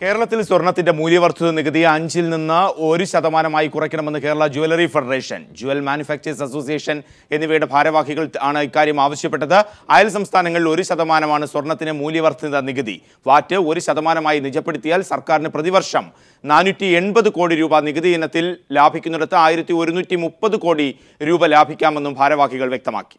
കേരളത്തിൽ സ്വർണത്തിന്റെ മൂല്യവർദ്ധിത നികുതി അഞ്ചിൽ നിന്ന് ഒരു ശതമാനമായി കുറയ്ക്കണമെന്ന് Kerala jewellery federation jewel manufacturers association എന്നിവയുടെ ഭാരവാഹികൾ ആണ് ഇക്കാര്യം ആവശ്യപ്പെട്ടത് അയൽ സംസ്ഥാനങ്ങളിൽ ഒരു ശതമാനമാണ് സ്വർണത്തിന് മൂല്യവർദ്ധിത നികുതി വാറ്റ് ഒരു ശതമാനമായി നിജപ്പെടുത്തിയാൽ സർക്കാരിന് പ്രതിവർഷം നാനൂറ്റി എൺപത് കോടി രൂപ നികുതി ഇനത്തിൽ ലാഭിക്കുന്നിടത്ത് ആയിരത്തി കോടി രൂപ ലാഭിക്കാമെന്നും ഭാരവാഹികൾ വ്യക്തമാക്കി